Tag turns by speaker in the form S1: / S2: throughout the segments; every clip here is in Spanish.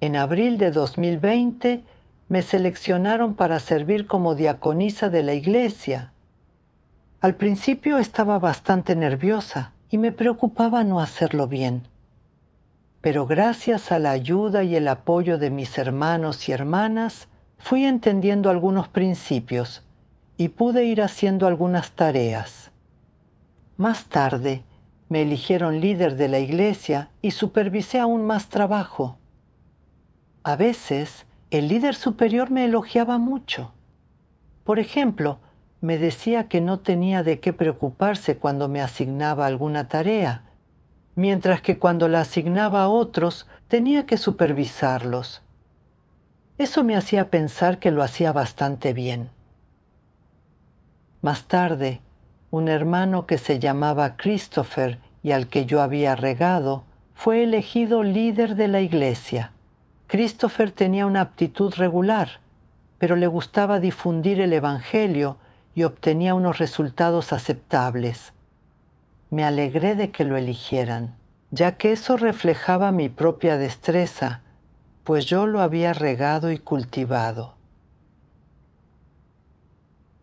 S1: En abril de 2020 me seleccionaron para servir como diaconisa de la iglesia. Al principio estaba bastante nerviosa y me preocupaba no hacerlo bien. Pero gracias a la ayuda y el apoyo de mis hermanos y hermanas, fui entendiendo algunos principios y pude ir haciendo algunas tareas. Más tarde, me eligieron líder de la iglesia y supervisé aún más trabajo. A veces el líder superior me elogiaba mucho. Por ejemplo, me decía que no tenía de qué preocuparse cuando me asignaba alguna tarea, mientras que cuando la asignaba a otros tenía que supervisarlos. Eso me hacía pensar que lo hacía bastante bien. Más tarde, un hermano que se llamaba Christopher y al que yo había regado, fue elegido líder de la iglesia. Christopher tenía una aptitud regular, pero le gustaba difundir el Evangelio y obtenía unos resultados aceptables. Me alegré de que lo eligieran, ya que eso reflejaba mi propia destreza, pues yo lo había regado y cultivado.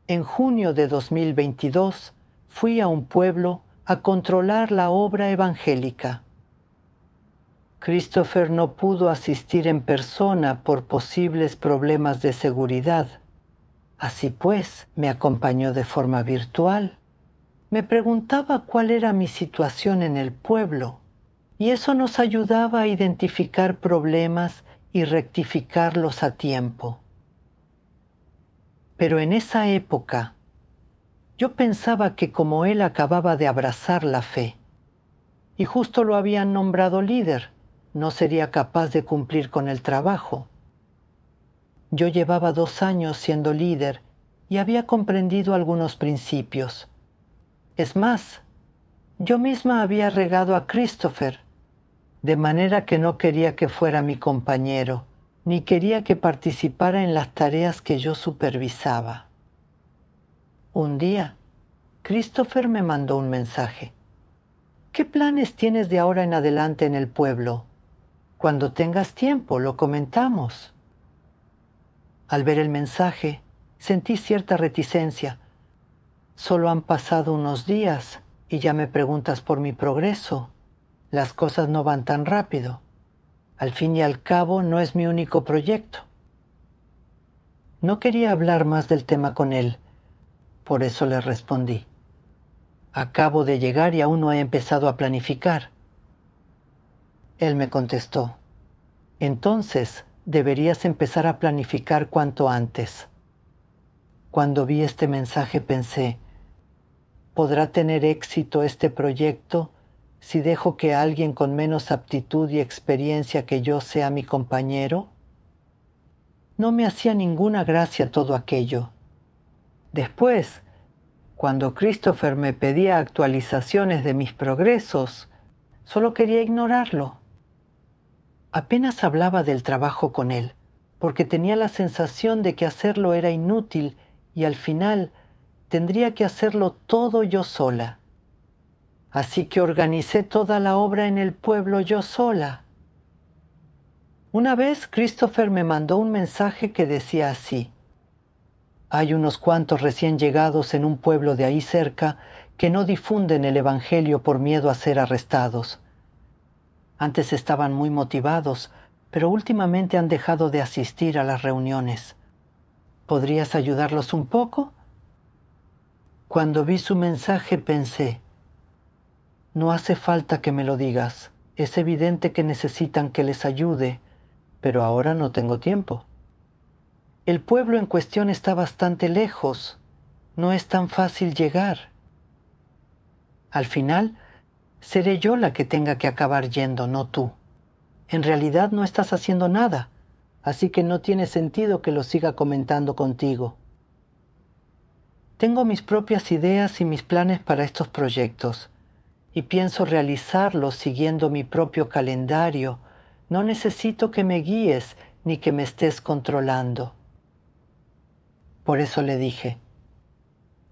S1: En junio de 2022 fui a un pueblo a controlar la obra evangélica. Christopher no pudo asistir en persona por posibles problemas de seguridad. Así pues, me acompañó de forma virtual. Me preguntaba cuál era mi situación en el pueblo, y eso nos ayudaba a identificar problemas y rectificarlos a tiempo. Pero en esa época, yo pensaba que como él acababa de abrazar la fe, y justo lo habían nombrado líder, no sería capaz de cumplir con el trabajo. Yo llevaba dos años siendo líder y había comprendido algunos principios. Es más, yo misma había regado a Christopher, de manera que no quería que fuera mi compañero, ni quería que participara en las tareas que yo supervisaba. Un día, Christopher me mandó un mensaje. ¿Qué planes tienes de ahora en adelante en el pueblo? Cuando tengas tiempo, lo comentamos. Al ver el mensaje, sentí cierta reticencia. Solo han pasado unos días y ya me preguntas por mi progreso. Las cosas no van tan rápido. Al fin y al cabo, no es mi único proyecto. No quería hablar más del tema con él, por eso le respondí. Acabo de llegar y aún no he empezado a planificar. Él me contestó, entonces deberías empezar a planificar cuanto antes. Cuando vi este mensaje pensé, ¿podrá tener éxito este proyecto si dejo que alguien con menos aptitud y experiencia que yo sea mi compañero? No me hacía ninguna gracia todo aquello. Después, cuando Christopher me pedía actualizaciones de mis progresos, solo quería ignorarlo. Apenas hablaba del trabajo con él, porque tenía la sensación de que hacerlo era inútil y al final tendría que hacerlo todo yo sola. Así que organicé toda la obra en el pueblo yo sola. Una vez Christopher me mandó un mensaje que decía así. Hay unos cuantos recién llegados en un pueblo de ahí cerca que no difunden el Evangelio por miedo a ser arrestados. Antes estaban muy motivados, pero últimamente han dejado de asistir a las reuniones. ¿Podrías ayudarlos un poco? Cuando vi su mensaje pensé, no hace falta que me lo digas, es evidente que necesitan que les ayude, pero ahora no tengo tiempo. El pueblo en cuestión está bastante lejos, no es tan fácil llegar. Al final, Seré yo la que tenga que acabar yendo, no tú. En realidad no estás haciendo nada, así que no tiene sentido que lo siga comentando contigo. Tengo mis propias ideas y mis planes para estos proyectos, y pienso realizarlos siguiendo mi propio calendario. No necesito que me guíes ni que me estés controlando. Por eso le dije,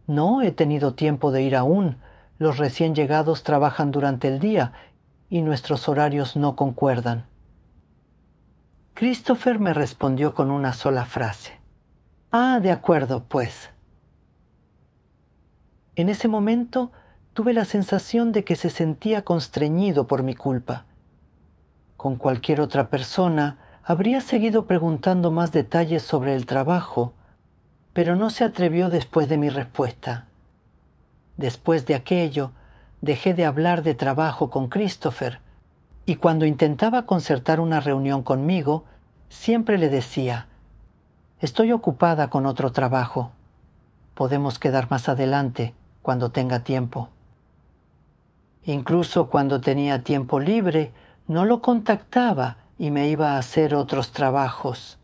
S1: no he tenido tiempo de ir aún, los recién llegados trabajan durante el día y nuestros horarios no concuerdan. Christopher me respondió con una sola frase. Ah, de acuerdo, pues. En ese momento tuve la sensación de que se sentía constreñido por mi culpa. Con cualquier otra persona habría seguido preguntando más detalles sobre el trabajo, pero no se atrevió después de mi respuesta. Después de aquello, dejé de hablar de trabajo con Christopher, y cuando intentaba concertar una reunión conmigo, siempre le decía, Estoy ocupada con otro trabajo. Podemos quedar más adelante, cuando tenga tiempo. Incluso cuando tenía tiempo libre, no lo contactaba y me iba a hacer otros trabajos.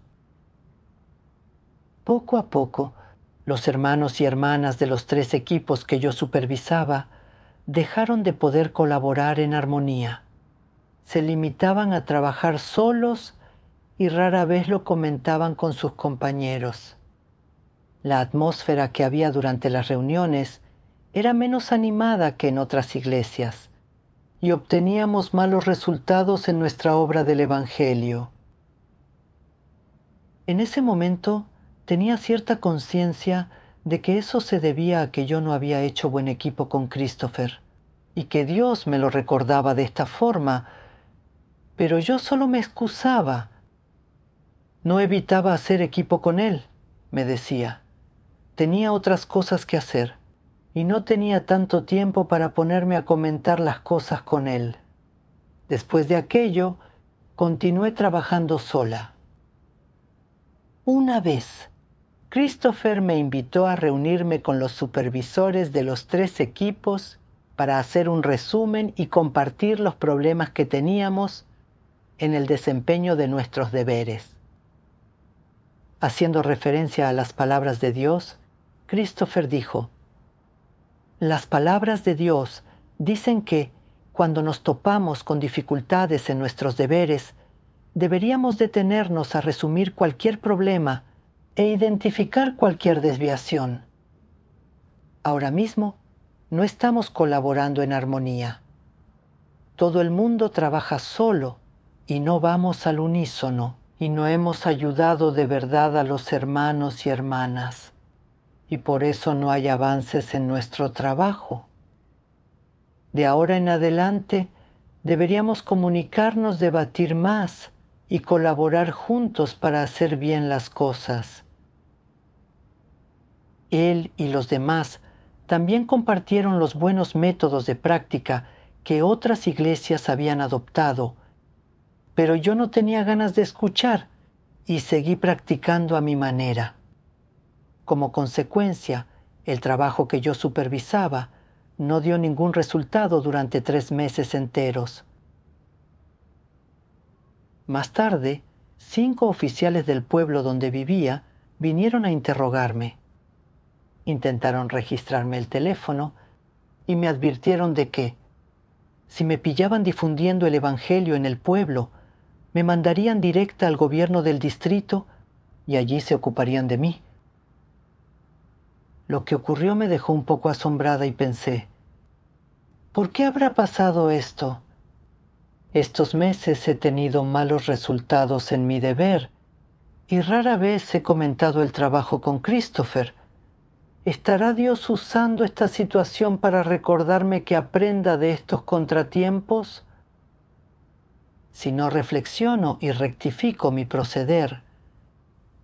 S1: Poco a poco los hermanos y hermanas de los tres equipos que yo supervisaba dejaron de poder colaborar en armonía. Se limitaban a trabajar solos y rara vez lo comentaban con sus compañeros. La atmósfera que había durante las reuniones era menos animada que en otras iglesias y obteníamos malos resultados en nuestra obra del Evangelio. En ese momento tenía cierta conciencia de que eso se debía a que yo no había hecho buen equipo con Christopher y que Dios me lo recordaba de esta forma, pero yo solo me excusaba. No evitaba hacer equipo con él, me decía. Tenía otras cosas que hacer y no tenía tanto tiempo para ponerme a comentar las cosas con él. Después de aquello, continué trabajando sola. Una vez, Christopher me invitó a reunirme con los supervisores de los tres equipos para hacer un resumen y compartir los problemas que teníamos en el desempeño de nuestros deberes. Haciendo referencia a las palabras de Dios, Christopher dijo, Las palabras de Dios dicen que, cuando nos topamos con dificultades en nuestros deberes, deberíamos detenernos a resumir cualquier problema e identificar cualquier desviación. Ahora mismo no estamos colaborando en armonía. Todo el mundo trabaja solo y no vamos al unísono y no hemos ayudado de verdad a los hermanos y hermanas. Y por eso no hay avances en nuestro trabajo. De ahora en adelante deberíamos comunicarnos, debatir más y colaborar juntos para hacer bien las cosas. Él y los demás también compartieron los buenos métodos de práctica que otras iglesias habían adoptado, pero yo no tenía ganas de escuchar y seguí practicando a mi manera. Como consecuencia, el trabajo que yo supervisaba no dio ningún resultado durante tres meses enteros. Más tarde, cinco oficiales del pueblo donde vivía vinieron a interrogarme. Intentaron registrarme el teléfono y me advirtieron de que, si me pillaban difundiendo el Evangelio en el pueblo, me mandarían directa al gobierno del distrito y allí se ocuparían de mí. Lo que ocurrió me dejó un poco asombrada y pensé, ¿por qué habrá pasado esto? Estos meses he tenido malos resultados en mi deber y rara vez he comentado el trabajo con Christopher, ¿Estará Dios usando esta situación para recordarme que aprenda de estos contratiempos? Si no reflexiono y rectifico mi proceder,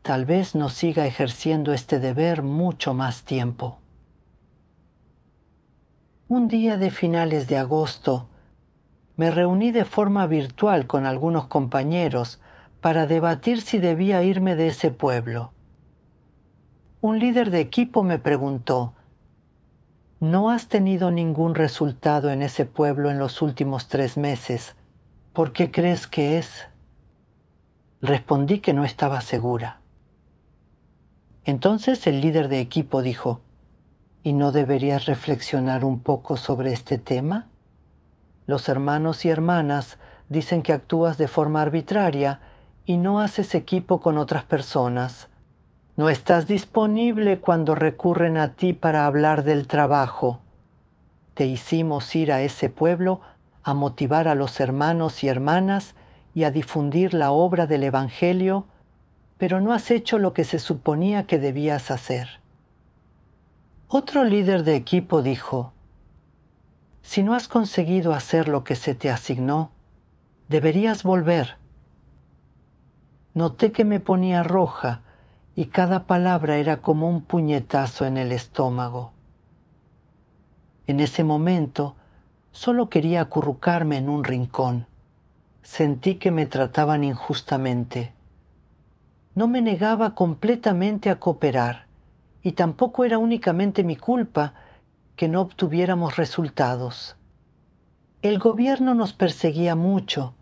S1: tal vez no siga ejerciendo este deber mucho más tiempo. Un día de finales de agosto, me reuní de forma virtual con algunos compañeros para debatir si debía irme de ese pueblo un líder de equipo me preguntó, ¿no has tenido ningún resultado en ese pueblo en los últimos tres meses? ¿Por qué crees que es? Respondí que no estaba segura. Entonces el líder de equipo dijo, ¿y no deberías reflexionar un poco sobre este tema? Los hermanos y hermanas dicen que actúas de forma arbitraria y no haces equipo con otras personas. No estás disponible cuando recurren a ti para hablar del trabajo. Te hicimos ir a ese pueblo a motivar a los hermanos y hermanas y a difundir la obra del Evangelio, pero no has hecho lo que se suponía que debías hacer. Otro líder de equipo dijo, Si no has conseguido hacer lo que se te asignó, deberías volver. Noté que me ponía roja y cada palabra era como un puñetazo en el estómago. En ese momento solo quería acurrucarme en un rincón. Sentí que me trataban injustamente. No me negaba completamente a cooperar y tampoco era únicamente mi culpa que no obtuviéramos resultados. El gobierno nos perseguía mucho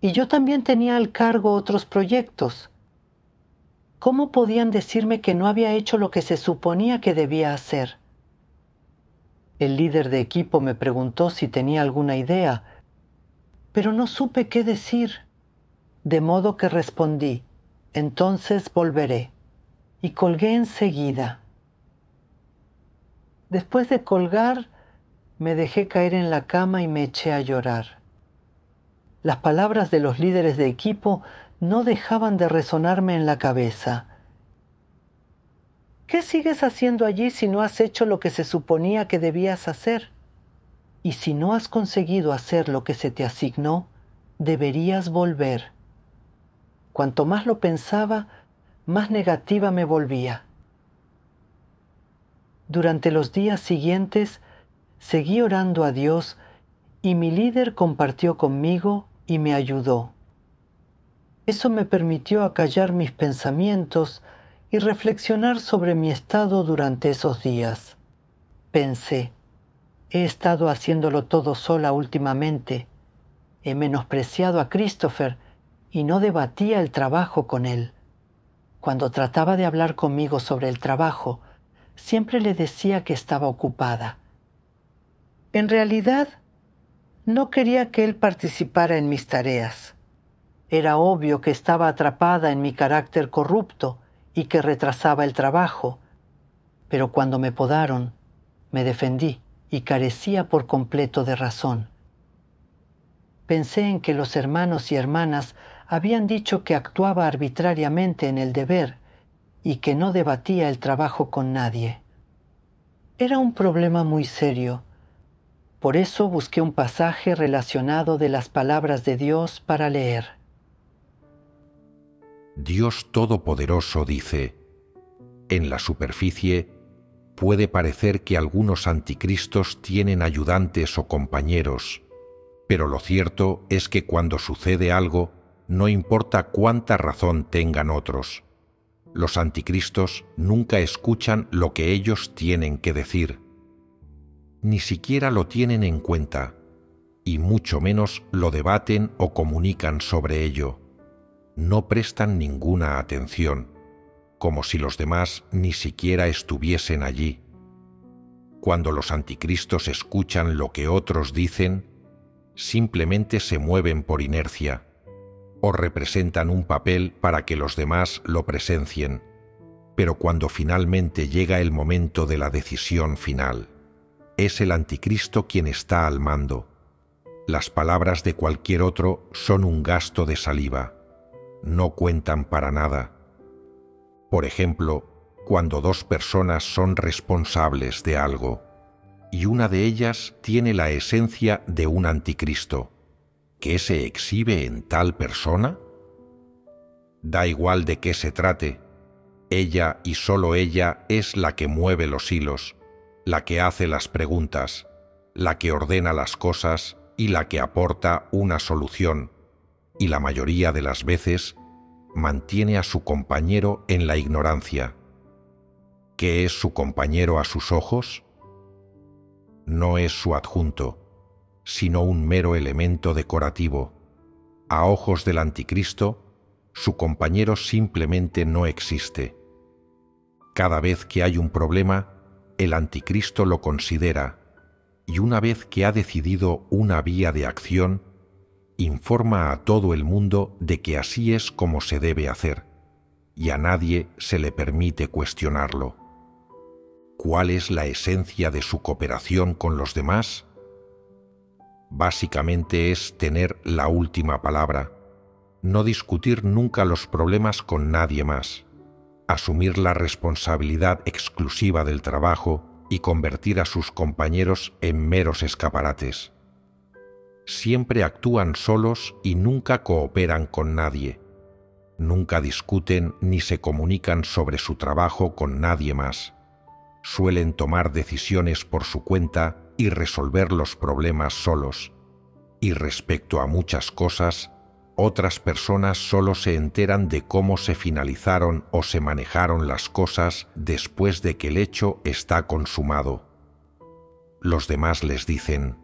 S1: y yo también tenía al cargo otros proyectos ¿Cómo podían decirme que no había hecho lo que se suponía que debía hacer? El líder de equipo me preguntó si tenía alguna idea, pero no supe qué decir, de modo que respondí, entonces volveré, y colgué enseguida. Después de colgar, me dejé caer en la cama y me eché a llorar. Las palabras de los líderes de equipo no dejaban de resonarme en la cabeza. ¿Qué sigues haciendo allí si no has hecho lo que se suponía que debías hacer? Y si no has conseguido hacer lo que se te asignó, deberías volver. Cuanto más lo pensaba, más negativa me volvía. Durante los días siguientes, seguí orando a Dios y mi líder compartió conmigo y me ayudó. Eso me permitió acallar mis pensamientos y reflexionar sobre mi estado durante esos días. Pensé, he estado haciéndolo todo sola últimamente. He menospreciado a Christopher y no debatía el trabajo con él. Cuando trataba de hablar conmigo sobre el trabajo, siempre le decía que estaba ocupada. En realidad, no quería que él participara en mis tareas. Era obvio que estaba atrapada en mi carácter corrupto y que retrasaba el trabajo, pero cuando me podaron, me defendí y carecía por completo de razón. Pensé en que los hermanos y hermanas habían dicho que actuaba arbitrariamente en el deber y que no debatía el trabajo con nadie. Era un problema muy serio. Por eso busqué un pasaje relacionado de las palabras de Dios para leer.
S2: Dios Todopoderoso dice, en la superficie puede parecer que algunos anticristos tienen ayudantes o compañeros, pero lo cierto es que cuando sucede algo, no importa cuánta razón tengan otros. Los anticristos nunca escuchan lo que ellos tienen que decir. Ni siquiera lo tienen en cuenta, y mucho menos lo debaten o comunican sobre ello no prestan ninguna atención, como si los demás ni siquiera estuviesen allí. Cuando los anticristos escuchan lo que otros dicen, simplemente se mueven por inercia o representan un papel para que los demás lo presencien, pero cuando finalmente llega el momento de la decisión final, es el anticristo quien está al mando. Las palabras de cualquier otro son un gasto de saliva no cuentan para nada. Por ejemplo, cuando dos personas son responsables de algo y una de ellas tiene la esencia de un anticristo, ¿qué se exhibe en tal persona? Da igual de qué se trate, ella y solo ella es la que mueve los hilos, la que hace las preguntas, la que ordena las cosas y la que aporta una solución, y la mayoría de las veces mantiene a su compañero en la ignorancia. ¿Qué es su compañero a sus ojos? No es su adjunto, sino un mero elemento decorativo. A ojos del anticristo, su compañero simplemente no existe. Cada vez que hay un problema, el anticristo lo considera, y una vez que ha decidido una vía de acción, informa a todo el mundo de que así es como se debe hacer, y a nadie se le permite cuestionarlo. ¿Cuál es la esencia de su cooperación con los demás? Básicamente es tener la última palabra, no discutir nunca los problemas con nadie más, asumir la responsabilidad exclusiva del trabajo y convertir a sus compañeros en meros escaparates siempre actúan solos y nunca cooperan con nadie. Nunca discuten ni se comunican sobre su trabajo con nadie más. Suelen tomar decisiones por su cuenta y resolver los problemas solos. Y respecto a muchas cosas, otras personas solo se enteran de cómo se finalizaron o se manejaron las cosas después de que el hecho está consumado. Los demás les dicen,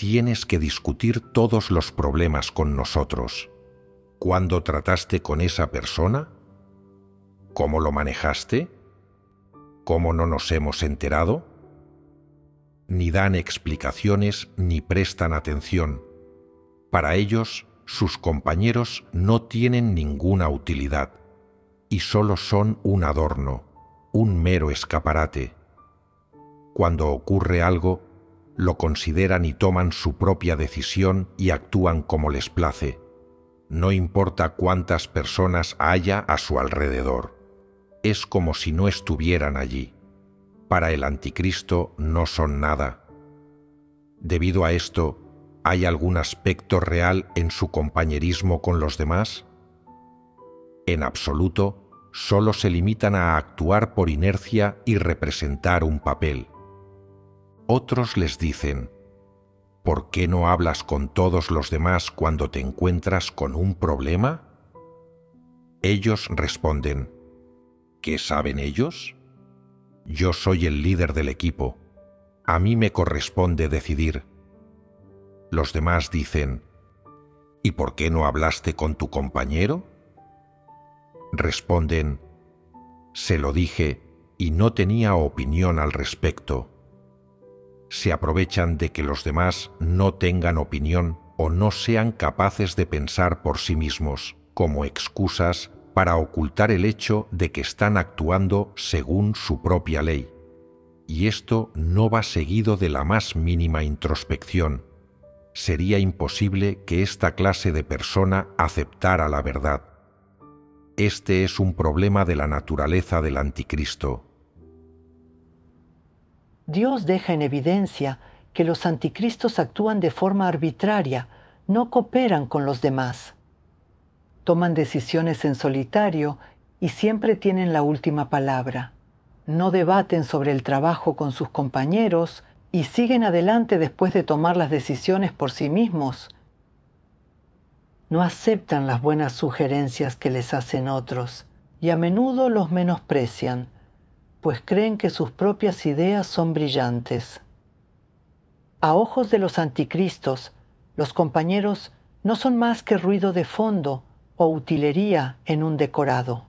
S2: tienes que discutir todos los problemas con nosotros. ¿Cuándo trataste con esa persona? ¿Cómo lo manejaste? ¿Cómo no nos hemos enterado? Ni dan explicaciones ni prestan atención. Para ellos, sus compañeros no tienen ninguna utilidad y solo son un adorno, un mero escaparate. Cuando ocurre algo, lo consideran y toman su propia decisión y actúan como les place, no importa cuántas personas haya a su alrededor. Es como si no estuvieran allí. Para el anticristo no son nada. Debido a esto, ¿hay algún aspecto real en su compañerismo con los demás? En absoluto, solo se limitan a actuar por inercia y representar un papel otros les dicen, ¿por qué no hablas con todos los demás cuando te encuentras con un problema? Ellos responden, ¿qué saben ellos? Yo soy el líder del equipo, a mí me corresponde decidir. Los demás dicen, ¿y por qué no hablaste con tu compañero? Responden, se lo dije y no tenía opinión al respecto se aprovechan de que los demás no tengan opinión o no sean capaces de pensar por sí mismos, como excusas para ocultar el hecho de que están actuando según su propia ley. Y esto no va seguido de la más mínima introspección. Sería imposible que esta clase de persona aceptara la verdad. Este es un problema de la naturaleza del anticristo
S1: Dios deja en evidencia que los anticristos actúan de forma arbitraria, no cooperan con los demás. Toman decisiones en solitario y siempre tienen la última palabra. No debaten sobre el trabajo con sus compañeros y siguen adelante después de tomar las decisiones por sí mismos. No aceptan las buenas sugerencias que les hacen otros y a menudo los menosprecian pues creen que sus propias ideas son brillantes. A ojos de los anticristos, los compañeros no son más que ruido de fondo o utilería en un decorado.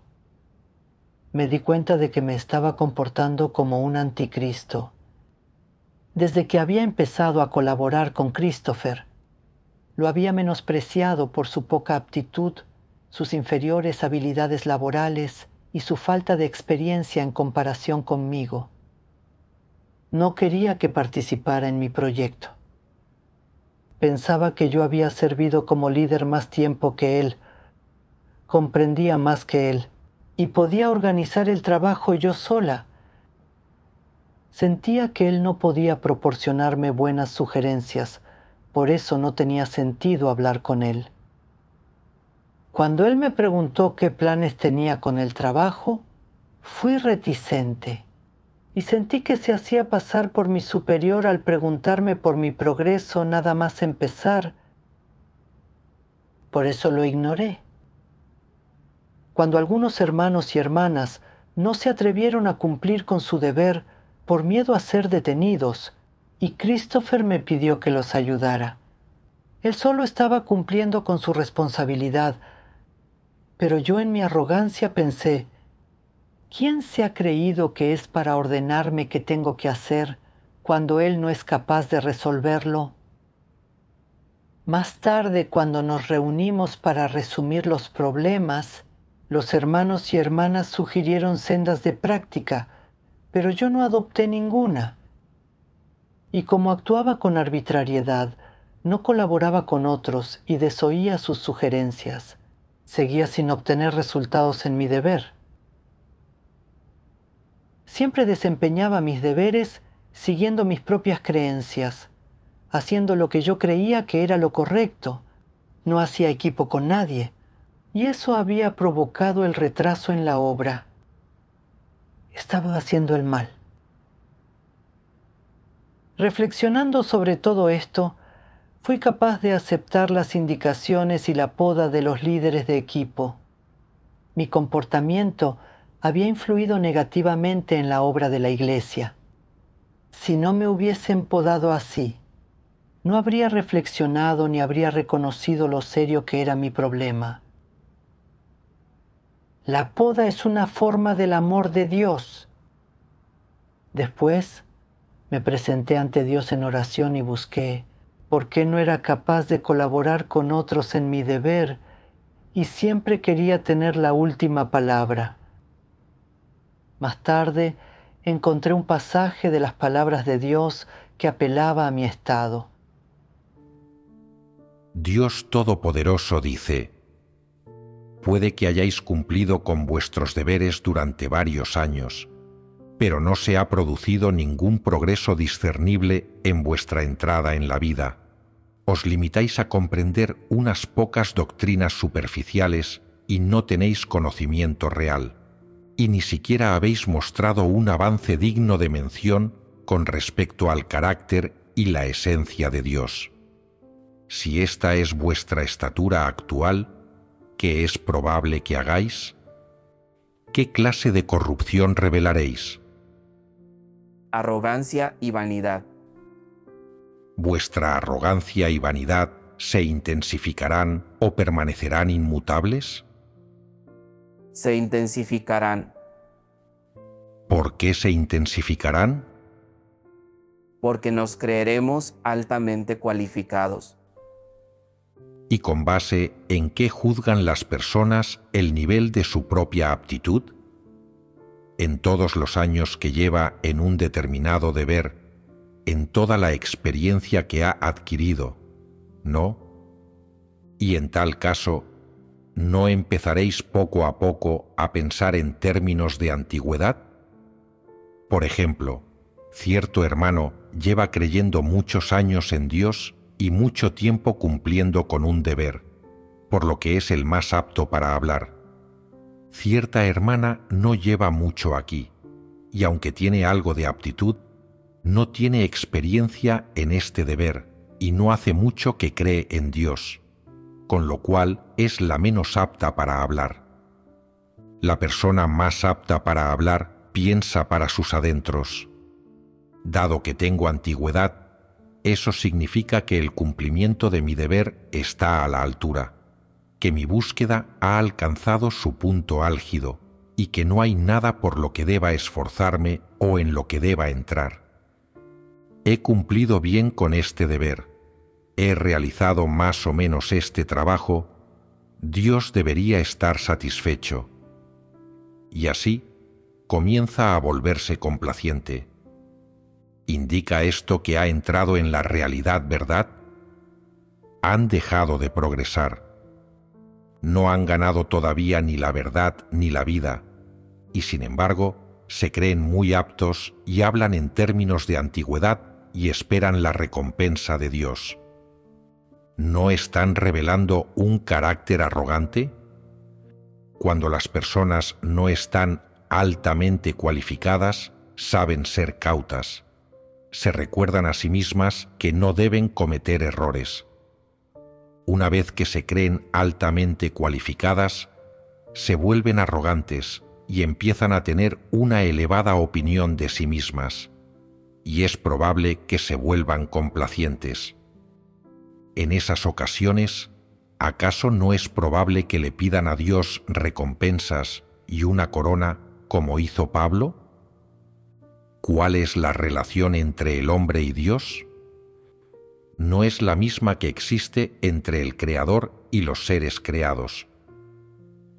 S1: Me di cuenta de que me estaba comportando como un anticristo. Desde que había empezado a colaborar con Christopher, lo había menospreciado por su poca aptitud, sus inferiores habilidades laborales, y su falta de experiencia en comparación conmigo. No quería que participara en mi proyecto. Pensaba que yo había servido como líder más tiempo que él, comprendía más que él, y podía organizar el trabajo yo sola. Sentía que él no podía proporcionarme buenas sugerencias, por eso no tenía sentido hablar con él. Cuando él me preguntó qué planes tenía con el trabajo, fui reticente y sentí que se hacía pasar por mi superior al preguntarme por mi progreso nada más empezar. Por eso lo ignoré. Cuando algunos hermanos y hermanas no se atrevieron a cumplir con su deber por miedo a ser detenidos, y Christopher me pidió que los ayudara. Él solo estaba cumpliendo con su responsabilidad, pero yo en mi arrogancia pensé, ¿quién se ha creído que es para ordenarme qué tengo que hacer cuando él no es capaz de resolverlo? Más tarde, cuando nos reunimos para resumir los problemas, los hermanos y hermanas sugirieron sendas de práctica, pero yo no adopté ninguna. Y como actuaba con arbitrariedad, no colaboraba con otros y desoía sus sugerencias seguía sin obtener resultados en mi deber. Siempre desempeñaba mis deberes siguiendo mis propias creencias, haciendo lo que yo creía que era lo correcto, no hacía equipo con nadie, y eso había provocado el retraso en la obra. Estaba haciendo el mal. Reflexionando sobre todo esto, fui capaz de aceptar las indicaciones y la poda de los líderes de equipo. Mi comportamiento había influido negativamente en la obra de la Iglesia. Si no me hubiesen podado así, no habría reflexionado ni habría reconocido lo serio que era mi problema. La poda es una forma del amor de Dios. Después me presenté ante Dios en oración y busqué, ¿Por qué no era capaz de colaborar con otros en mi deber y siempre quería tener la última palabra? Más tarde encontré un pasaje de las palabras de Dios que apelaba a mi estado.
S2: Dios Todopoderoso dice, Puede que hayáis cumplido con vuestros deberes durante varios años, pero no se ha producido ningún progreso discernible en vuestra entrada en la vida os limitáis a comprender unas pocas doctrinas superficiales y no tenéis conocimiento real, y ni siquiera habéis mostrado un avance digno de mención con respecto al carácter y la esencia de Dios. Si esta es vuestra estatura actual, ¿qué es probable que hagáis? ¿Qué clase de corrupción revelaréis?
S1: Arrogancia y vanidad
S2: vuestra arrogancia y vanidad se intensificarán o permanecerán inmutables? Se
S1: intensificarán.
S2: ¿Por qué se intensificarán?
S1: Porque nos creeremos altamente cualificados.
S2: ¿Y con base en qué juzgan las personas el nivel de su propia aptitud? En todos los años que lleva en un determinado deber en toda la experiencia que ha adquirido, ¿no? Y en tal caso, ¿no empezaréis poco a poco a pensar en términos de antigüedad? Por ejemplo, cierto hermano lleva creyendo muchos años en Dios y mucho tiempo cumpliendo con un deber, por lo que es el más apto para hablar. Cierta hermana no lleva mucho aquí, y aunque tiene algo de aptitud, no tiene experiencia en este deber y no hace mucho que cree en Dios, con lo cual es la menos apta para hablar. La persona más apta para hablar piensa para sus adentros. Dado que tengo antigüedad, eso significa que el cumplimiento de mi deber está a la altura, que mi búsqueda ha alcanzado su punto álgido y que no hay nada por lo que deba esforzarme o en lo que deba entrar he cumplido bien con este deber, he realizado más o menos este trabajo, Dios debería estar satisfecho. Y así comienza a volverse complaciente. ¿Indica esto que ha entrado en la realidad verdad? Han dejado de progresar. No han ganado todavía ni la verdad ni la vida, y sin embargo, se creen muy aptos y hablan en términos de antigüedad y esperan la recompensa de Dios. ¿No están revelando un carácter arrogante? Cuando las personas no están altamente cualificadas, saben ser cautas. Se recuerdan a sí mismas que no deben cometer errores. Una vez que se creen altamente cualificadas, se vuelven arrogantes y empiezan a tener una elevada opinión de sí mismas y es probable que se vuelvan complacientes. En esas ocasiones, ¿acaso no es probable que le pidan a Dios recompensas y una corona como hizo Pablo? ¿Cuál es la relación entre el hombre y Dios? No es la misma que existe entre el Creador y los seres creados.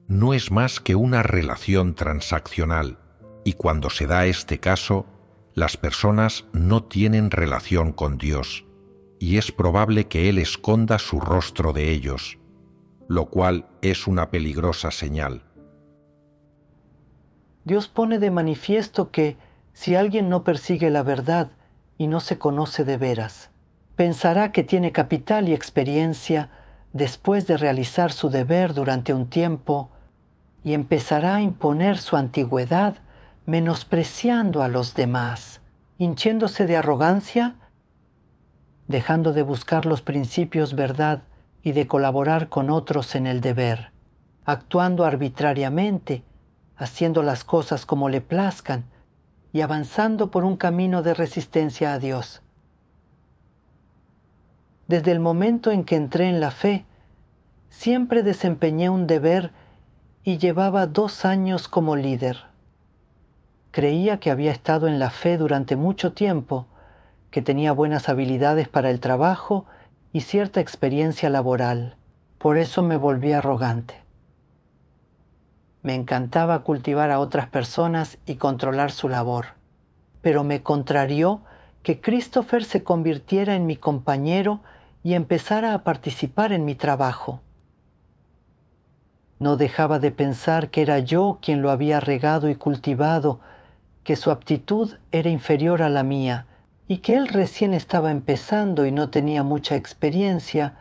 S2: No es más que una relación transaccional, y cuando se da este caso, las personas no tienen relación con Dios, y es probable que Él esconda su rostro de ellos, lo cual es una peligrosa señal.
S1: Dios pone de manifiesto que si alguien no persigue la verdad y no se conoce de veras, pensará que tiene capital y experiencia después de realizar su deber durante un tiempo y empezará a imponer su antigüedad menospreciando a los demás, hinchiéndose de arrogancia, dejando de buscar los principios verdad y de colaborar con otros en el deber, actuando arbitrariamente, haciendo las cosas como le plazcan y avanzando por un camino de resistencia a Dios. Desde el momento en que entré en la fe, siempre desempeñé un deber y llevaba dos años como líder. Creía que había estado en la fe durante mucho tiempo, que tenía buenas habilidades para el trabajo y cierta experiencia laboral. Por eso me volví arrogante. Me encantaba cultivar a otras personas y controlar su labor, pero me contrarió que Christopher se convirtiera en mi compañero y empezara a participar en mi trabajo. No dejaba de pensar que era yo quien lo había regado y cultivado que su aptitud era inferior a la mía y que él recién estaba empezando y no tenía mucha experiencia,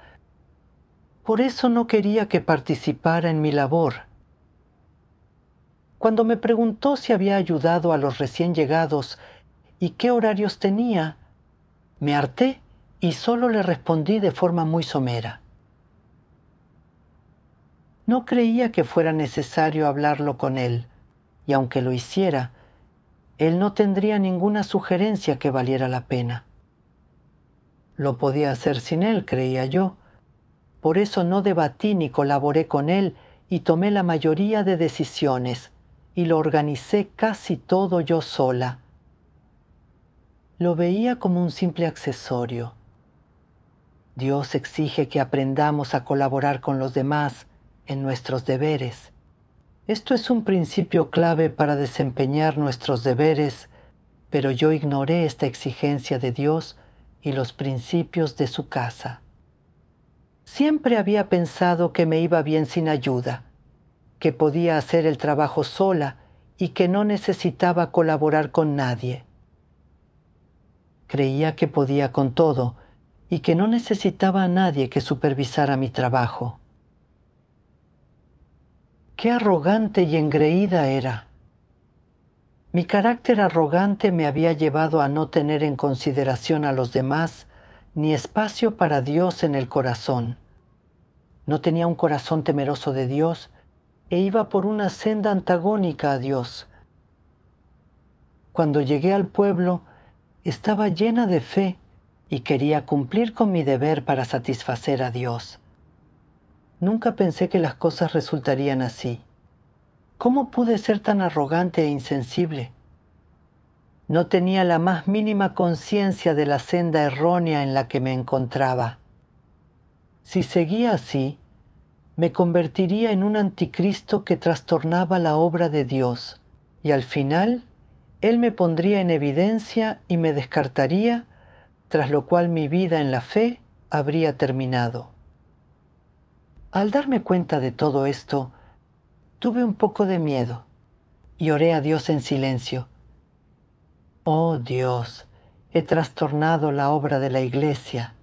S1: por eso no quería que participara en mi labor. Cuando me preguntó si había ayudado a los recién llegados y qué horarios tenía, me harté y solo le respondí de forma muy somera. No creía que fuera necesario hablarlo con él, y aunque lo hiciera, él no tendría ninguna sugerencia que valiera la pena. Lo podía hacer sin él, creía yo. Por eso no debatí ni colaboré con él y tomé la mayoría de decisiones y lo organicé casi todo yo sola. Lo veía como un simple accesorio. Dios exige que aprendamos a colaborar con los demás en nuestros deberes. Esto es un principio clave para desempeñar nuestros deberes, pero yo ignoré esta exigencia de Dios y los principios de su casa. Siempre había pensado que me iba bien sin ayuda, que podía hacer el trabajo sola y que no necesitaba colaborar con nadie. Creía que podía con todo y que no necesitaba a nadie que supervisara mi trabajo. Qué arrogante y engreída era. Mi carácter arrogante me había llevado a no tener en consideración a los demás ni espacio para Dios en el corazón. No tenía un corazón temeroso de Dios e iba por una senda antagónica a Dios. Cuando llegué al pueblo, estaba llena de fe y quería cumplir con mi deber para satisfacer a Dios. Nunca pensé que las cosas resultarían así. ¿Cómo pude ser tan arrogante e insensible? No tenía la más mínima conciencia de la senda errónea en la que me encontraba. Si seguía así, me convertiría en un anticristo que trastornaba la obra de Dios, y al final Él me pondría en evidencia y me descartaría, tras lo cual mi vida en la fe habría terminado. Al darme cuenta de todo esto, tuve un poco de miedo y oré a Dios en silencio. Oh Dios, he trastornado la obra de la Iglesia.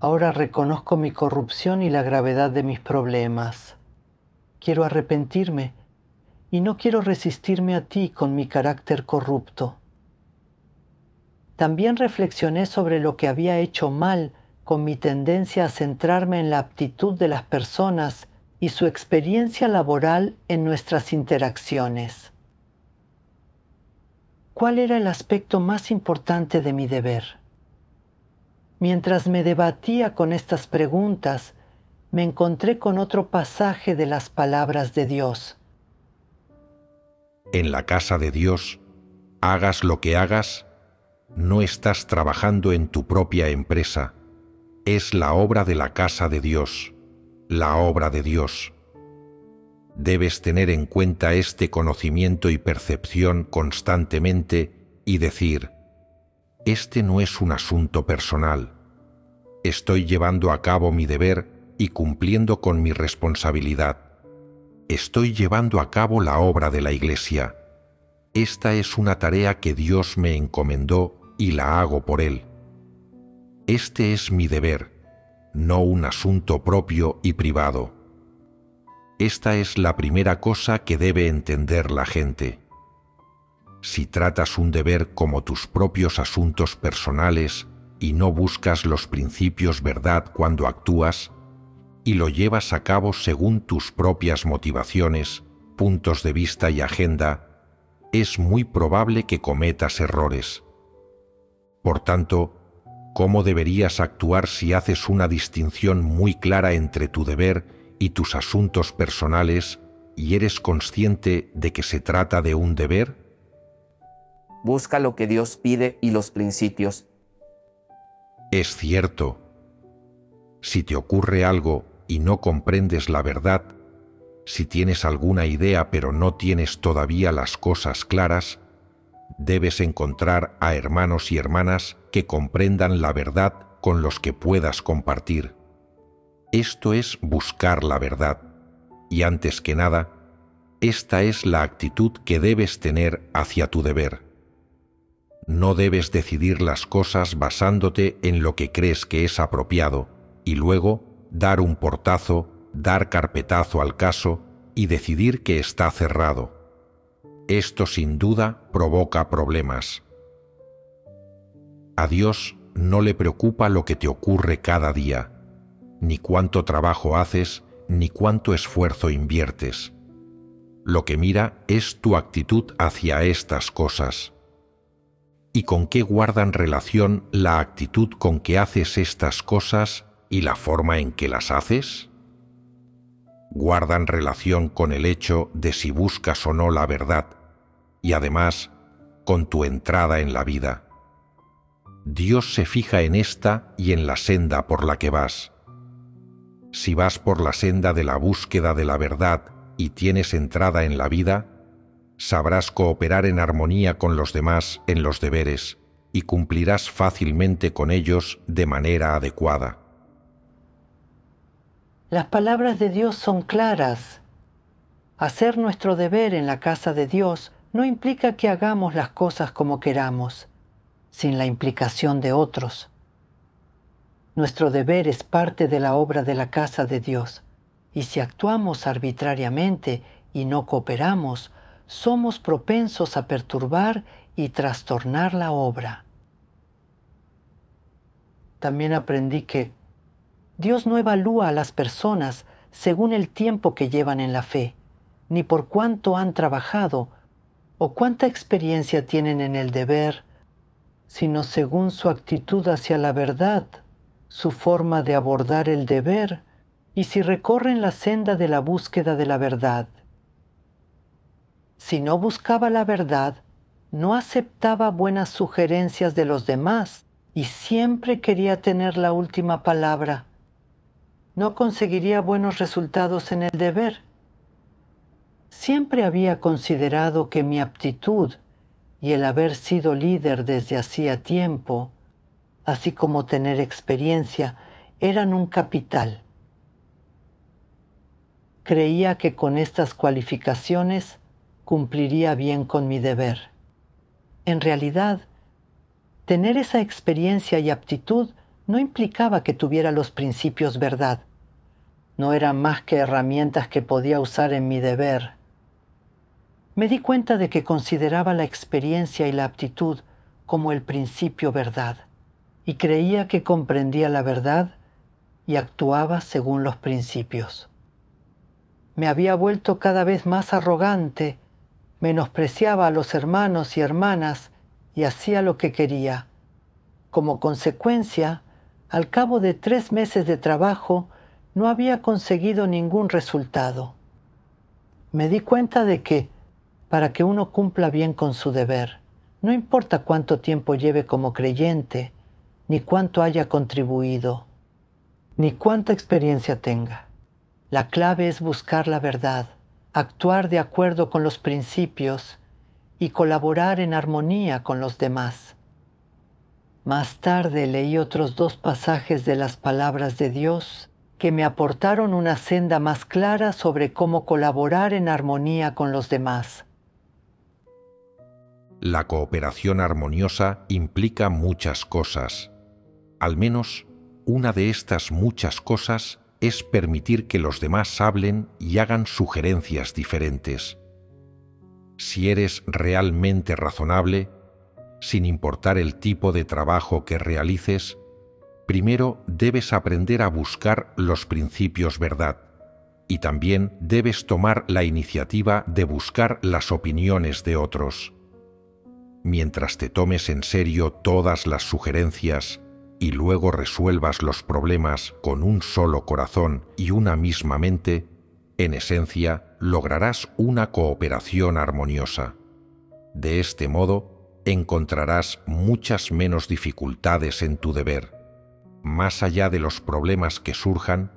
S1: Ahora reconozco mi corrupción y la gravedad de mis problemas. Quiero arrepentirme y no quiero resistirme a ti con mi carácter corrupto. También reflexioné sobre lo que había hecho mal con mi tendencia a centrarme en la aptitud de las personas y su experiencia laboral en nuestras interacciones. ¿Cuál era el aspecto más importante de mi deber? Mientras me debatía con estas preguntas, me encontré con otro pasaje de las palabras de Dios.
S2: En la casa de Dios, hagas lo que hagas, no estás trabajando en tu propia empresa, es la obra de la casa de Dios, la obra de Dios. Debes tener en cuenta este conocimiento y percepción constantemente y decir, este no es un asunto personal. Estoy llevando a cabo mi deber y cumpliendo con mi responsabilidad. Estoy llevando a cabo la obra de la Iglesia. Esta es una tarea que Dios me encomendó y la hago por Él. Este es mi deber, no un asunto propio y privado. Esta es la primera cosa que debe entender la gente. Si tratas un deber como tus propios asuntos personales y no buscas los principios verdad cuando actúas, y lo llevas a cabo según tus propias motivaciones, puntos de vista y agenda, es muy probable que cometas errores. Por tanto, cómo deberías actuar si haces una distinción muy clara entre tu deber y tus asuntos personales y eres consciente de que se trata de un deber?
S1: Busca lo que Dios pide y los
S2: principios. Es cierto. Si te ocurre algo y no comprendes la verdad, si tienes alguna idea pero no tienes todavía las cosas claras, debes encontrar a hermanos y hermanas comprendan la verdad con los que puedas compartir. Esto es buscar la verdad. Y antes que nada, esta es la actitud que debes tener hacia tu deber. No debes decidir las cosas basándote en lo que crees que es apropiado y luego dar un portazo, dar carpetazo al caso y decidir que está cerrado. Esto sin duda provoca problemas. A Dios no le preocupa lo que te ocurre cada día, ni cuánto trabajo haces, ni cuánto esfuerzo inviertes. Lo que mira es tu actitud hacia estas cosas. ¿Y con qué guardan relación la actitud con que haces estas cosas y la forma en que las haces? Guardan relación con el hecho de si buscas o no la verdad, y además con tu entrada en la vida Dios se fija en esta y en la senda por la que vas. Si vas por la senda de la búsqueda de la verdad y tienes entrada en la vida, sabrás cooperar en armonía con los demás en los deberes y cumplirás fácilmente con ellos de manera adecuada.
S1: Las palabras de Dios son claras. Hacer nuestro deber en la casa de Dios no implica que hagamos las cosas como queramos sin la implicación de otros. Nuestro deber es parte de la obra de la casa de Dios, y si actuamos arbitrariamente y no cooperamos, somos propensos a perturbar y trastornar la obra. También aprendí que Dios no evalúa a las personas según el tiempo que llevan en la fe, ni por cuánto han trabajado o cuánta experiencia tienen en el deber sino según su actitud hacia la verdad, su forma de abordar el deber y si recorren la senda de la búsqueda de la verdad. Si no buscaba la verdad, no aceptaba buenas sugerencias de los demás y siempre quería tener la última palabra. No conseguiría buenos resultados en el deber. Siempre había considerado que mi aptitud y el haber sido líder desde hacía tiempo, así como tener experiencia, eran un capital. Creía que con estas cualificaciones cumpliría bien con mi deber. En realidad, tener esa experiencia y aptitud no implicaba que tuviera los principios verdad. No eran más que herramientas que podía usar en mi deber me di cuenta de que consideraba la experiencia y la aptitud como el principio verdad, y creía que comprendía la verdad y actuaba según los principios. Me había vuelto cada vez más arrogante, menospreciaba a los hermanos y hermanas y hacía lo que quería. Como consecuencia, al cabo de tres meses de trabajo, no había conseguido ningún resultado. Me di cuenta de que, para que uno cumpla bien con su deber, no importa cuánto tiempo lleve como creyente, ni cuánto haya contribuido, ni cuánta experiencia tenga. La clave es buscar la verdad, actuar de acuerdo con los principios y colaborar en armonía con los demás. Más tarde leí otros dos pasajes de las palabras de Dios que me aportaron una senda más clara sobre cómo colaborar en armonía con los demás.
S2: La cooperación armoniosa implica muchas cosas. Al menos, una de estas muchas cosas es permitir que los demás hablen y hagan sugerencias diferentes. Si eres realmente razonable, sin importar el tipo de trabajo que realices, primero debes aprender a buscar los principios verdad y también debes tomar la iniciativa de buscar las opiniones de otros mientras te tomes en serio todas las sugerencias y luego resuelvas los problemas con un solo corazón y una misma mente, en esencia lograrás una cooperación armoniosa. De este modo, encontrarás muchas menos dificultades en tu deber. Más allá de los problemas que surjan,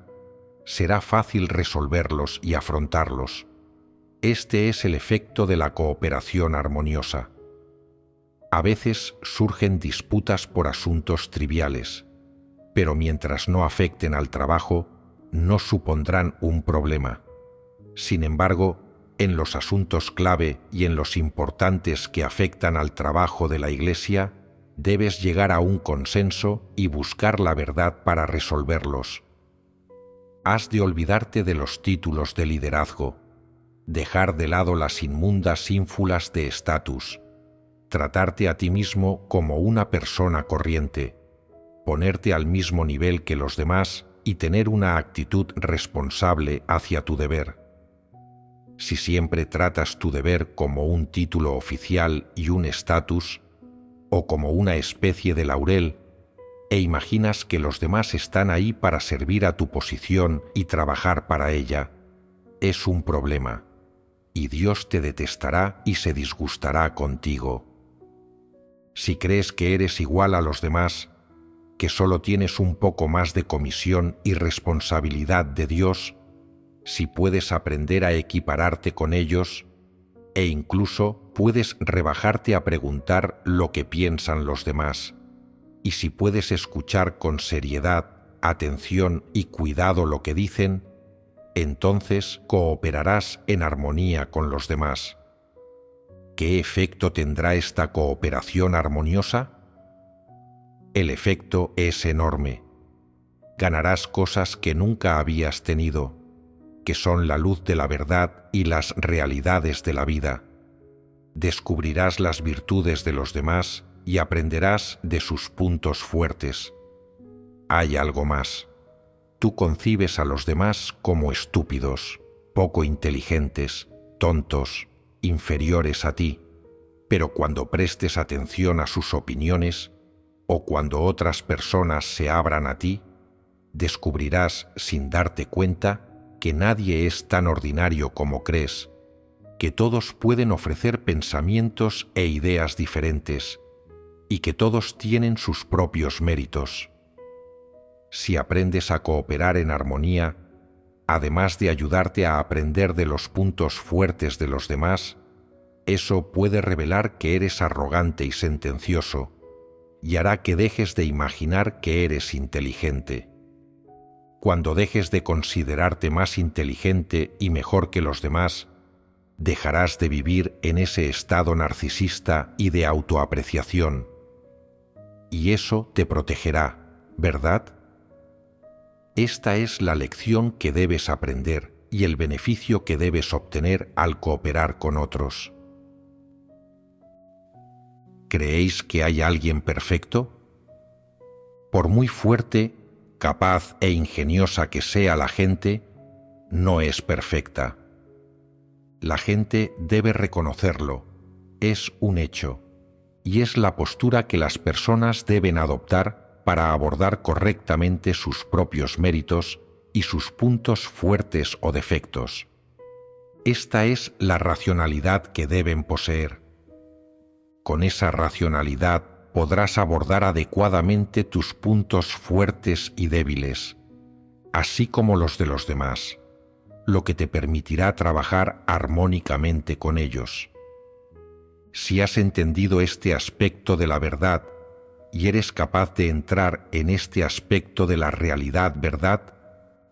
S2: será fácil resolverlos y afrontarlos. Este es el efecto de la cooperación armoniosa. A veces surgen disputas por asuntos triviales, pero mientras no afecten al trabajo, no supondrán un problema. Sin embargo, en los asuntos clave y en los importantes que afectan al trabajo de la Iglesia, debes llegar a un consenso y buscar la verdad para resolverlos. Has de olvidarte de los títulos de liderazgo, dejar de lado las inmundas ínfulas de estatus, tratarte a ti mismo como una persona corriente, ponerte al mismo nivel que los demás y tener una actitud responsable hacia tu deber. Si siempre tratas tu deber como un título oficial y un estatus, o como una especie de laurel, e imaginas que los demás están ahí para servir a tu posición y trabajar para ella, es un problema, y Dios te detestará y se disgustará contigo si crees que eres igual a los demás, que solo tienes un poco más de comisión y responsabilidad de Dios, si puedes aprender a equipararte con ellos, e incluso puedes rebajarte a preguntar lo que piensan los demás, y si puedes escuchar con seriedad, atención y cuidado lo que dicen, entonces cooperarás en armonía con los demás. ¿Qué efecto tendrá esta cooperación armoniosa? El efecto es enorme. Ganarás cosas que nunca habías tenido, que son la luz de la verdad y las realidades de la vida. Descubrirás las virtudes de los demás y aprenderás de sus puntos fuertes. Hay algo más. Tú concibes a los demás como estúpidos, poco inteligentes, tontos, inferiores a ti, pero cuando prestes atención a sus opiniones o cuando otras personas se abran a ti, descubrirás sin darte cuenta que nadie es tan ordinario como crees, que todos pueden ofrecer pensamientos e ideas diferentes, y que todos tienen sus propios méritos. Si aprendes a cooperar en armonía, además de ayudarte a aprender de los puntos fuertes de los demás, eso puede revelar que eres arrogante y sentencioso, y hará que dejes de imaginar que eres inteligente. Cuando dejes de considerarte más inteligente y mejor que los demás, dejarás de vivir en ese estado narcisista y de autoapreciación. Y eso te protegerá, ¿verdad? Esta es la lección que debes aprender y el beneficio que debes obtener al cooperar con otros. ¿Creéis que hay alguien perfecto? Por muy fuerte, capaz e ingeniosa que sea la gente, no es perfecta. La gente debe reconocerlo, es un hecho, y es la postura que las personas deben adoptar para abordar correctamente sus propios méritos y sus puntos fuertes o defectos. Esta es la racionalidad que deben poseer. Con esa racionalidad podrás abordar adecuadamente tus puntos fuertes y débiles, así como los de los demás, lo que te permitirá trabajar armónicamente con ellos. Si has entendido este aspecto de la verdad y eres capaz de entrar en este aspecto de la realidad verdad,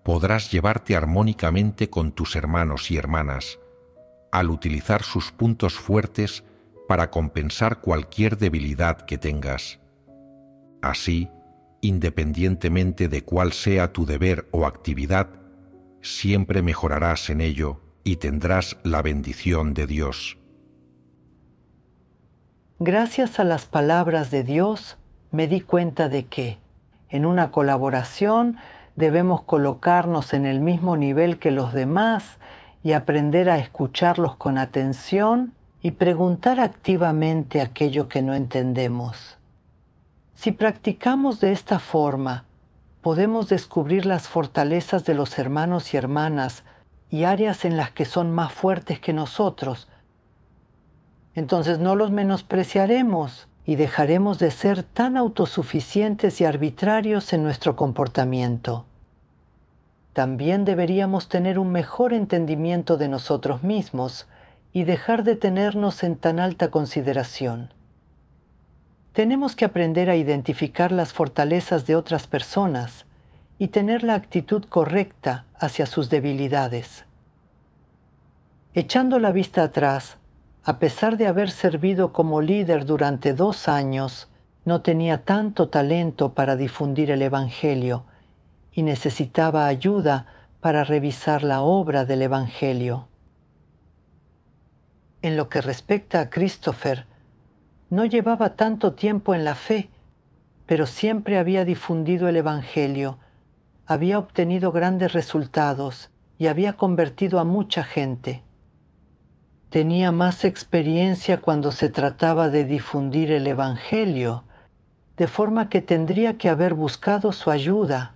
S2: podrás llevarte armónicamente con tus hermanos y hermanas, al utilizar sus puntos fuertes para compensar cualquier debilidad que tengas. Así, independientemente de cuál sea tu deber o actividad, siempre mejorarás en ello y tendrás la bendición de Dios.
S1: Gracias a las palabras de Dios, me di cuenta de que en una colaboración debemos colocarnos en el mismo nivel que los demás y aprender a escucharlos con atención y preguntar activamente aquello que no entendemos. Si practicamos de esta forma, podemos descubrir las fortalezas de los hermanos y hermanas y áreas en las que son más fuertes que nosotros. Entonces no los menospreciaremos, y dejaremos de ser tan autosuficientes y arbitrarios en nuestro comportamiento. También deberíamos tener un mejor entendimiento de nosotros mismos y dejar de tenernos en tan alta consideración. Tenemos que aprender a identificar las fortalezas de otras personas y tener la actitud correcta hacia sus debilidades. Echando la vista atrás, a pesar de haber servido como líder durante dos años, no tenía tanto talento para difundir el Evangelio y necesitaba ayuda para revisar la obra del Evangelio. En lo que respecta a Christopher, no llevaba tanto tiempo en la fe, pero siempre había difundido el Evangelio, había obtenido grandes resultados y había convertido a mucha gente tenía más experiencia cuando se trataba de difundir el Evangelio, de forma que tendría que haber buscado su ayuda.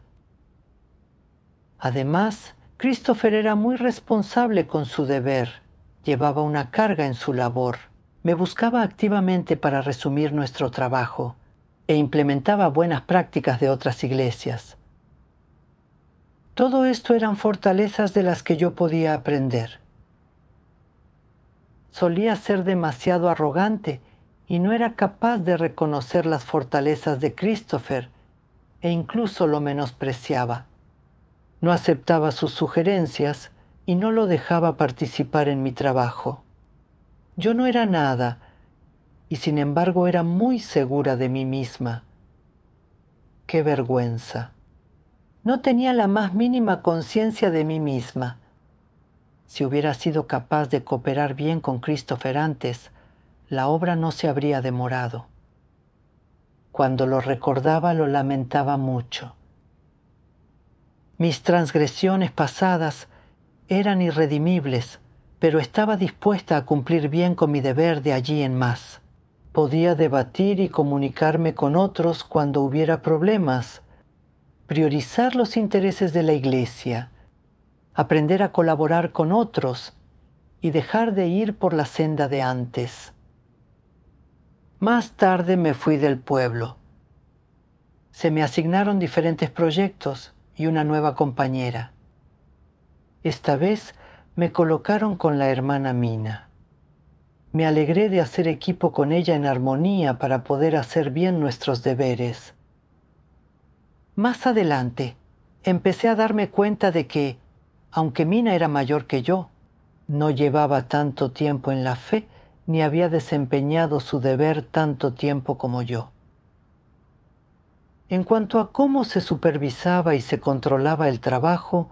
S1: Además, Christopher era muy responsable con su deber, llevaba una carga en su labor, me buscaba activamente para resumir nuestro trabajo e implementaba buenas prácticas de otras iglesias. Todo esto eran fortalezas de las que yo podía aprender solía ser demasiado arrogante y no era capaz de reconocer las fortalezas de Christopher e incluso lo menospreciaba. No aceptaba sus sugerencias y no lo dejaba participar en mi trabajo. Yo no era nada y sin embargo era muy segura de mí misma. ¡Qué vergüenza! No tenía la más mínima conciencia de mí misma si hubiera sido capaz de cooperar bien con Christopher antes, la obra no se habría demorado. Cuando lo recordaba lo lamentaba mucho. Mis transgresiones pasadas eran irredimibles, pero estaba dispuesta a cumplir bien con mi deber de allí en más. Podía debatir y comunicarme con otros cuando hubiera problemas, priorizar los intereses de la Iglesia, aprender a colaborar con otros y dejar de ir por la senda de antes. Más tarde me fui del pueblo. Se me asignaron diferentes proyectos y una nueva compañera. Esta vez me colocaron con la hermana Mina. Me alegré de hacer equipo con ella en armonía para poder hacer bien nuestros deberes. Más adelante, empecé a darme cuenta de que, aunque Mina era mayor que yo, no llevaba tanto tiempo en la fe ni había desempeñado su deber tanto tiempo como yo. En cuanto a cómo se supervisaba y se controlaba el trabajo,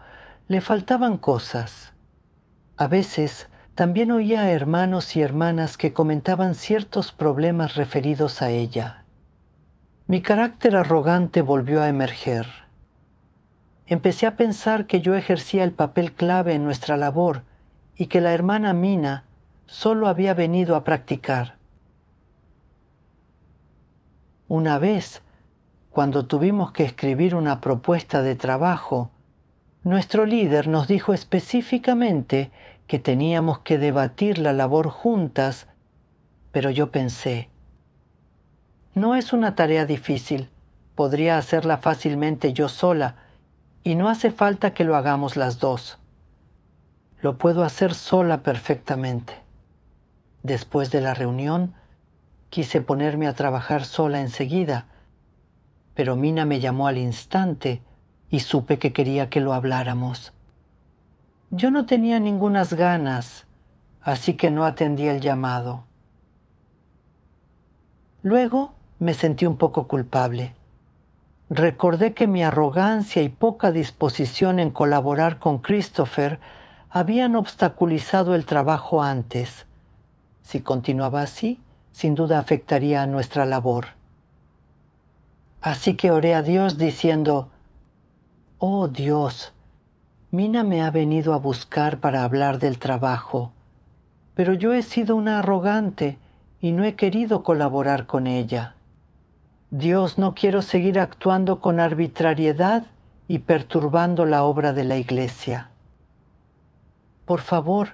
S1: le faltaban cosas. A veces también oía a hermanos y hermanas que comentaban ciertos problemas referidos a ella. Mi carácter arrogante volvió a emerger Empecé a pensar que yo ejercía el papel clave en nuestra labor y que la hermana Mina solo había venido a practicar. Una vez, cuando tuvimos que escribir una propuesta de trabajo, nuestro líder nos dijo específicamente que teníamos que debatir la labor juntas, pero yo pensé, no es una tarea difícil, podría hacerla fácilmente yo sola, y no hace falta que lo hagamos las dos. Lo puedo hacer sola perfectamente. Después de la reunión, quise ponerme a trabajar sola enseguida, pero Mina me llamó al instante y supe que quería que lo habláramos. Yo no tenía ningunas ganas, así que no atendí el llamado. Luego me sentí un poco culpable. Recordé que mi arrogancia y poca disposición en colaborar con Christopher habían obstaculizado el trabajo antes. Si continuaba así, sin duda afectaría a nuestra labor. Así que oré a Dios diciendo, Oh Dios, Mina me ha venido a buscar para hablar del trabajo, pero yo he sido una arrogante y no he querido colaborar con ella. Dios, no quiero seguir actuando con arbitrariedad y perturbando la obra de la Iglesia. Por favor,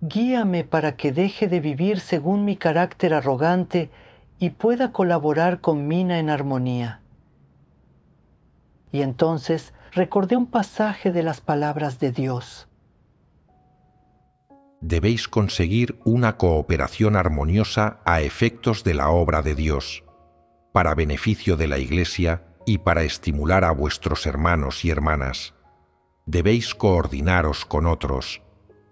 S1: guíame para que deje de vivir según mi carácter arrogante y pueda colaborar con Mina en armonía. Y entonces recordé un pasaje de las palabras de Dios.
S2: Debéis conseguir una cooperación armoniosa a efectos de la obra de Dios para beneficio de la Iglesia y para estimular a vuestros hermanos y hermanas. Debéis coordinaros con otros,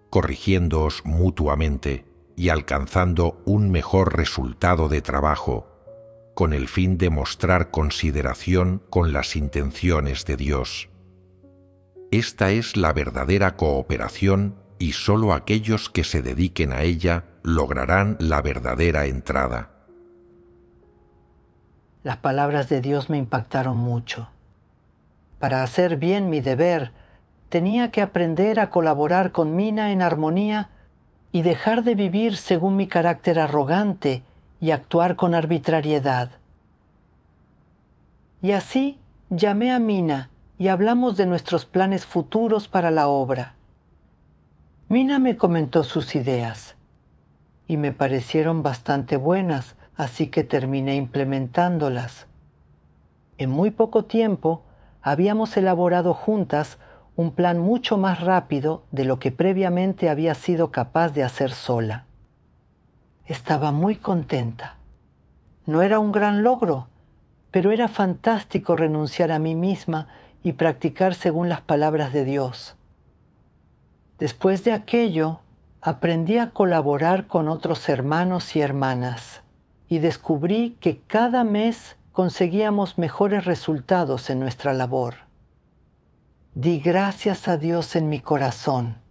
S2: corrigiéndoos mutuamente y alcanzando un mejor resultado de trabajo, con el fin de mostrar consideración con las intenciones de Dios. Esta es la verdadera cooperación y sólo aquellos que se dediquen a ella lograrán la verdadera entrada
S1: las palabras de Dios me impactaron mucho. Para hacer bien mi deber, tenía que aprender a colaborar con Mina en armonía y dejar de vivir según mi carácter arrogante y actuar con arbitrariedad. Y así llamé a Mina y hablamos de nuestros planes futuros para la obra. Mina me comentó sus ideas y me parecieron bastante buenas así que terminé implementándolas. En muy poco tiempo habíamos elaborado juntas un plan mucho más rápido de lo que previamente había sido capaz de hacer sola. Estaba muy contenta. No era un gran logro, pero era fantástico renunciar a mí misma y practicar según las palabras de Dios. Después de aquello, aprendí a colaborar con otros hermanos y hermanas y descubrí que cada mes conseguíamos mejores resultados en nuestra labor. Di gracias a Dios en mi corazón